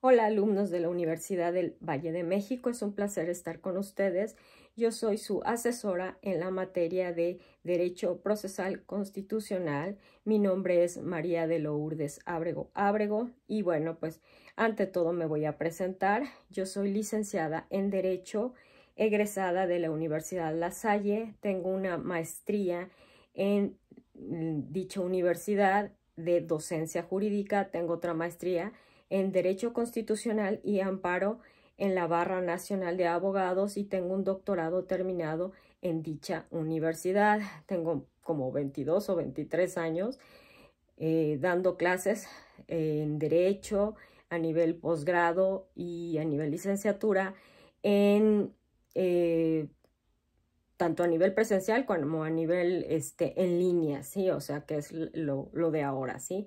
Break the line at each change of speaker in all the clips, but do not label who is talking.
Hola alumnos de la Universidad del Valle de México, es un placer estar con ustedes. Yo soy su asesora en la materia de Derecho Procesal Constitucional. Mi nombre es María de Lourdes Ábrego Ábrego y bueno, pues ante todo me voy a presentar. Yo soy licenciada en Derecho, egresada de la Universidad La Salle. Tengo una maestría en mm, dicha universidad de docencia jurídica. Tengo otra maestría en Derecho Constitucional y Amparo en la Barra Nacional de Abogados y tengo un doctorado terminado en dicha universidad. Tengo como 22 o 23 años eh, dando clases en Derecho a nivel posgrado y a nivel licenciatura en eh, tanto a nivel presencial como a nivel este, en línea, ¿sí? O sea, que es lo, lo de ahora, ¿sí?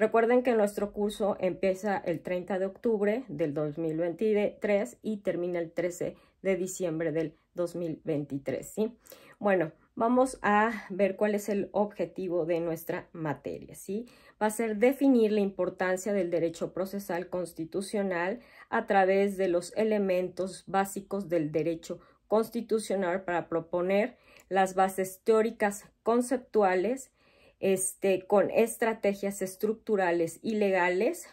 Recuerden que nuestro curso empieza el 30 de octubre del 2023 y termina el 13 de diciembre del 2023, ¿sí? Bueno, vamos a ver cuál es el objetivo de nuestra materia, ¿sí? Va a ser definir la importancia del derecho procesal constitucional a través de los elementos básicos del derecho constitucional para proponer las bases teóricas conceptuales, este, con estrategias estructurales y legales,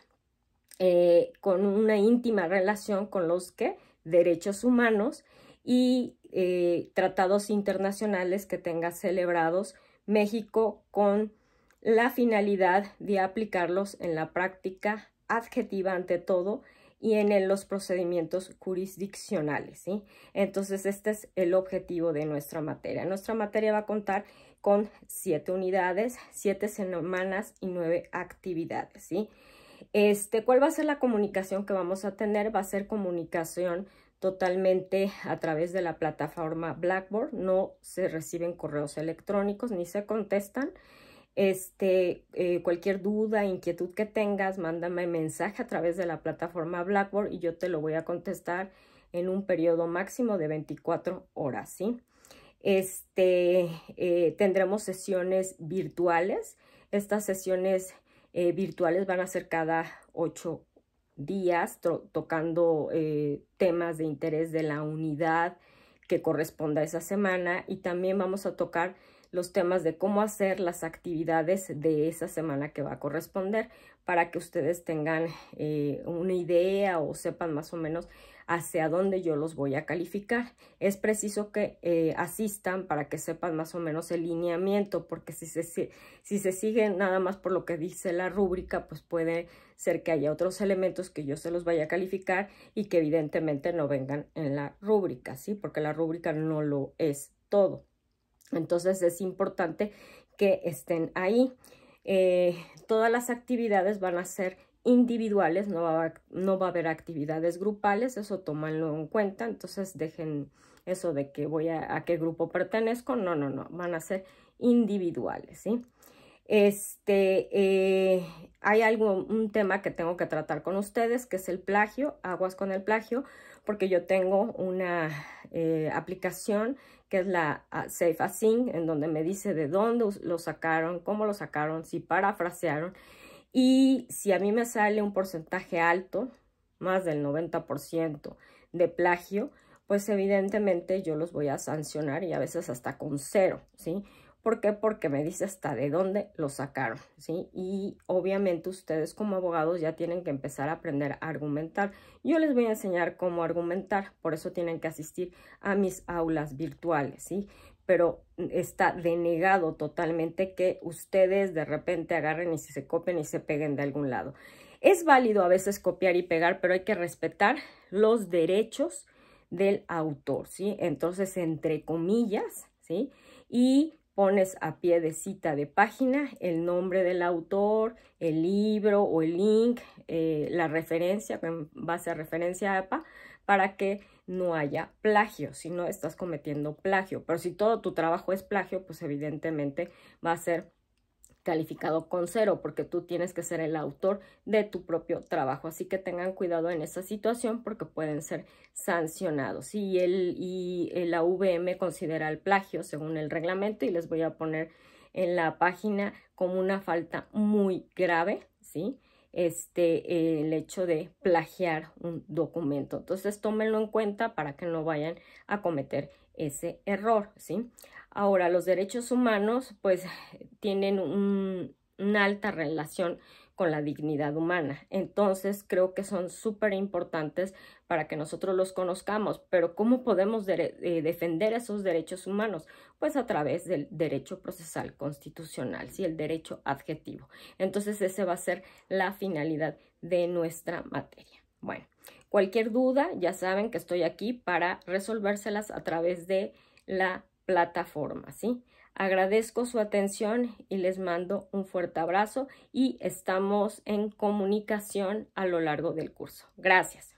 eh, con una íntima relación con los que derechos humanos y eh, tratados internacionales que tenga celebrados México con la finalidad de aplicarlos en la práctica adjetiva ante todo y en los procedimientos jurisdiccionales. ¿sí? Entonces, este es el objetivo de nuestra materia. Nuestra materia va a contar con siete unidades, siete semanas y nueve actividades. ¿sí? Este, ¿Cuál va a ser la comunicación que vamos a tener? Va a ser comunicación totalmente a través de la plataforma Blackboard. No se reciben correos electrónicos ni se contestan. Este, eh, cualquier duda, inquietud que tengas, mándame mensaje a través de la plataforma Blackboard y yo te lo voy a contestar en un periodo máximo de 24 horas, ¿sí? Este, eh, tendremos sesiones virtuales. Estas sesiones eh, virtuales van a ser cada 8 días tocando temas de interés de la unidad que corresponda a esa semana y también vamos a tocar los temas de cómo hacer las actividades de esa semana que va a corresponder para que ustedes tengan eh, una idea o sepan más o menos hacia dónde yo los voy a calificar. Es preciso que eh, asistan para que sepan más o menos el lineamiento, porque si se, si se siguen nada más por lo que dice la rúbrica, pues puede ser que haya otros elementos que yo se los vaya a calificar y que evidentemente no vengan en la rúbrica, ¿sí? Porque la rúbrica no lo es todo. Entonces es importante que estén ahí. Eh, todas las actividades van a ser individuales, no va, a, haber actividades grupales, eso tómanlo en cuenta, entonces dejen eso de que voy a, qué grupo pertenezco, no, no, no, van a ser individuales, ¿sí? Este, eh, hay algo, un tema que tengo que tratar con ustedes, que es el plagio, aguas con el plagio, porque yo tengo una eh, aplicación que es la ah, Safe Async, en donde me dice de dónde lo sacaron, cómo lo sacaron, si parafrasearon. Y si a mí me sale un porcentaje alto, más del 90% de plagio, pues evidentemente yo los voy a sancionar y a veces hasta con cero, ¿sí? ¿Por qué? Porque me dice hasta de dónde lo sacaron, ¿sí? Y obviamente ustedes como abogados ya tienen que empezar a aprender a argumentar. Yo les voy a enseñar cómo argumentar, por eso tienen que asistir a mis aulas virtuales, ¿sí? Pero está denegado totalmente que ustedes de repente agarren y se copien y se peguen de algún lado. Es válido a veces copiar y pegar, pero hay que respetar los derechos del autor, ¿sí? Entonces, entre comillas, ¿sí? Y pones a pie de cita de página el nombre del autor, el libro o el link, eh, la referencia, va base a referencia APA, para que no haya plagio, si no estás cometiendo plagio. Pero si todo tu trabajo es plagio, pues evidentemente va a ser calificado con cero porque tú tienes que ser el autor de tu propio trabajo. Así que tengan cuidado en esa situación porque pueden ser sancionados. Y, el, y la VM considera el plagio según el reglamento y les voy a poner en la página como una falta muy grave, ¿sí? este, el hecho de plagiar un documento. Entonces, tómenlo en cuenta para que no vayan a cometer ese error, ¿sí? Ahora, los derechos humanos, pues, tienen un, una alta relación con la dignidad humana. Entonces creo que son súper importantes para que nosotros los conozcamos, pero ¿cómo podemos eh, defender esos derechos humanos? Pues a través del derecho procesal constitucional, ¿sí? el derecho adjetivo. Entonces esa va a ser la finalidad de nuestra materia. Bueno, cualquier duda, ya saben que estoy aquí para resolvérselas a través de la plataforma, ¿sí? Agradezco su atención y les mando un fuerte abrazo y estamos en comunicación a lo largo del curso. Gracias.